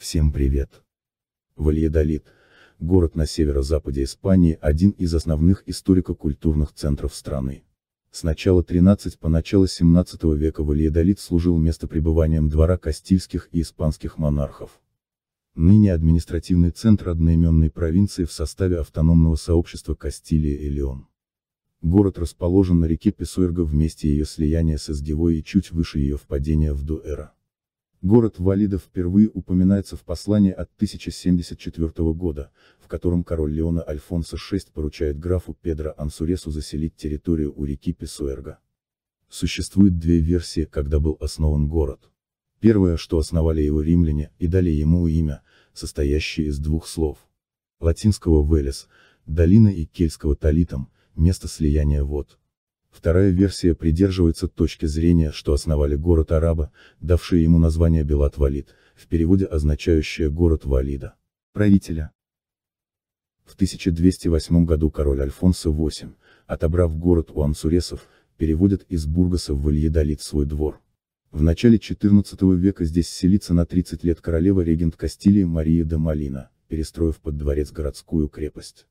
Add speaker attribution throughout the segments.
Speaker 1: Всем привет! Вальедолит – город на северо-западе Испании, один из основных историко-культурных центров страны. С начала 13 по начало 17 века Вальедолит служил местопребыванием двора кастильских и испанских монархов. Ныне административный центр одноименной провинции в составе автономного сообщества Кастилия и Леон. Город расположен на реке Песуэрга вместе ее слияния с Изгевой и чуть выше ее впадения в Дуэра. Город Валидов впервые упоминается в послании от 1074 года, в котором король Леона Альфонсо VI поручает графу Педро Ансуресу заселить территорию у реки Песуэрга. Существует две версии, когда был основан город. Первое, что основали его римляне, и дали ему имя, состоящее из двух слов. Латинского «велес», долина и кельтского «талитом», место слияния вод. Вторая версия придерживается точки зрения, что основали город араба, давшие ему название Белат-Валид, в переводе означающее «город Валида». Правителя. В 1208 году король Альфонсо VIII, отобрав город у ансуресов, переводит из Бургаса в Вальедолит свой двор. В начале XIV века здесь селится на 30 лет королева-регент Кастилии Мария де Малина, перестроив под дворец городскую крепость.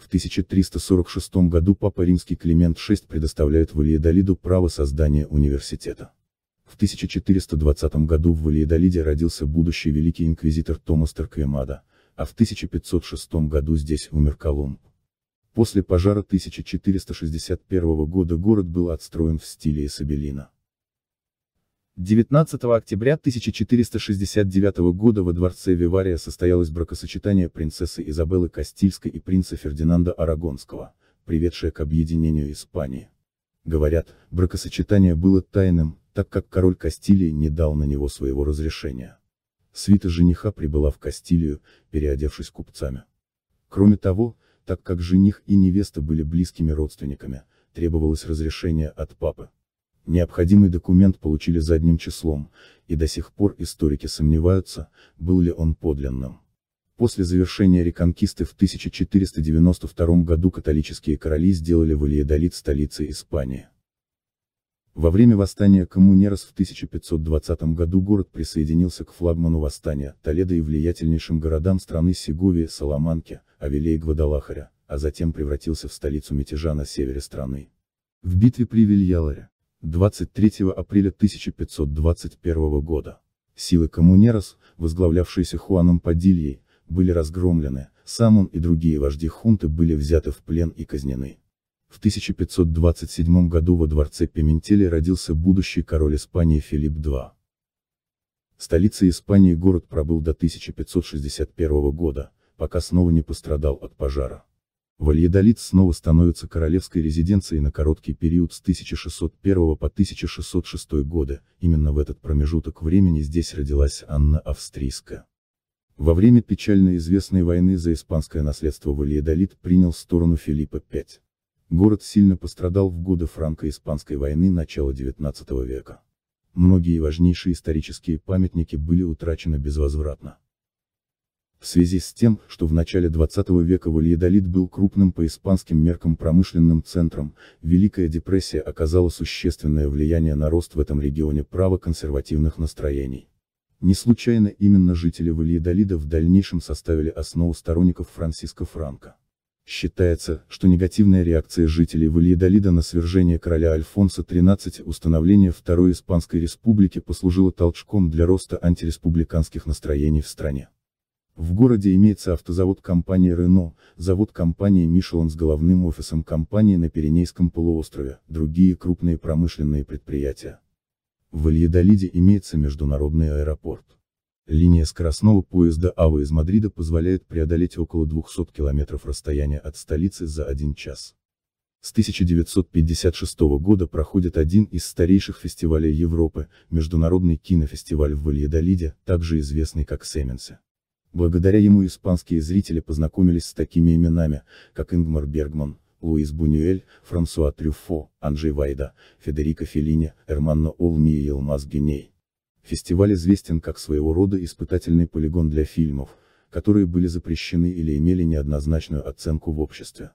Speaker 1: В 1346 году Папа Римский Климент VI предоставляет Вальедолиду право создания университета. В 1420 году в Вальедолиде родился будущий великий инквизитор Томас Тарквемада, а в 1506 году здесь умер Колумб. После пожара 1461 года город был отстроен в стиле Эсабелина. 19 октября 1469 года во дворце Вивария состоялось бракосочетание принцессы Изабеллы Кастильской и принца Фердинанда Арагонского, приведшее к объединению Испании. Говорят, бракосочетание было тайным, так как король Кастилии не дал на него своего разрешения. Свита жениха прибыла в Кастилию, переодевшись купцами. Кроме того, так как жених и невеста были близкими родственниками, требовалось разрешение от папы. Необходимый документ получили задним числом, и до сих пор историки сомневаются, был ли он подлинным. После завершения реконкисты в 1492 году католические короли сделали Вальядолит столицей Испании. Во время восстания коммунерос в 1520 году город присоединился к флагману восстания Толедо и влиятельнейшим городам страны Сеговии, Саламанке, Авеле и Гвадалахаря, а затем превратился в столицу мятежа на севере страны. В битве при Вильяларе, 23 апреля 1521 года. Силы коммунерос, возглавлявшиеся Хуаном Падильей, были разгромлены, сам он и другие вожди хунты были взяты в плен и казнены. В 1527 году во дворце Пементели родился будущий король Испании Филипп II. Столица Испании город пробыл до 1561 года, пока снова не пострадал от пожара. Вальядолид снова становится королевской резиденцией на короткий период с 1601 по 1606 годы. именно в этот промежуток времени здесь родилась Анна Австрийская. Во время печально известной войны за испанское наследство Вальядолид принял сторону Филиппа V. Город сильно пострадал в годы франко-испанской войны начала XIX века. Многие важнейшие исторические памятники были утрачены безвозвратно в связи с тем, что в начале 20 века Вальядолит был крупным по испанским меркам промышленным центром, Великая депрессия оказала существенное влияние на рост в этом регионе правоконсервативных настроений. Не случайно именно жители Вальядолида в дальнейшем составили основу сторонников Франциско Франко. Считается, что негативная реакция жителей Вальядолида на свержение короля Альфонса XIII установление Второй Испанской Республики послужило толчком для роста антиреспубликанских настроений в стране. В городе имеется автозавод компании Renault, завод компании Michelin с головным офисом компании на Пиренейском полуострове, другие крупные промышленные предприятия. В Ильядолиде имеется международный аэропорт. Линия скоростного поезда АВА из Мадрида позволяет преодолеть около 200 километров расстояния от столицы за один час. С 1956 года проходит один из старейших фестивалей Европы, международный кинофестиваль в Вальедолиде, также известный как Семенсе. Благодаря ему испанские зрители познакомились с такими именами, как Ингмар Бергман, Луис Бунюэль, Франсуа Трюфо, Анджей Вайда, Федерико Феллини, Эрманно Олми и Елмаз Геней. Фестиваль известен как своего рода испытательный полигон для фильмов, которые были запрещены или имели неоднозначную оценку в обществе.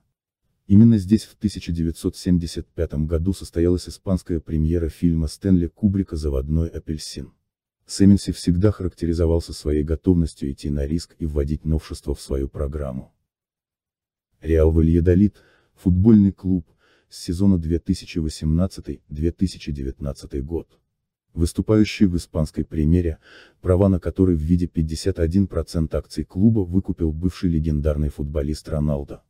Speaker 1: Именно здесь в 1975 году состоялась испанская премьера фильма Стэнли Кубрика «Заводной апельсин». Семенси всегда характеризовался своей готовностью идти на риск и вводить новшества в свою программу. Реал Вальядолид, футбольный клуб, с сезона 2018-2019 год. Выступающий в испанской премьере, права на который в виде 51% акций клуба выкупил бывший легендарный футболист Роналдо.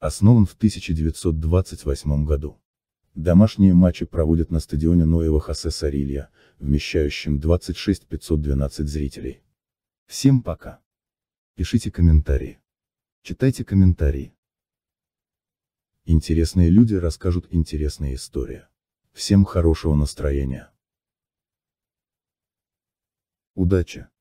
Speaker 1: Основан в 1928 году. Домашние матчи проводят на стадионе Ноева Хосе Сарилья, вмещающем 26 512 зрителей. Всем пока. Пишите комментарии. Читайте комментарии. Интересные люди расскажут интересные истории. Всем хорошего настроения. Удачи!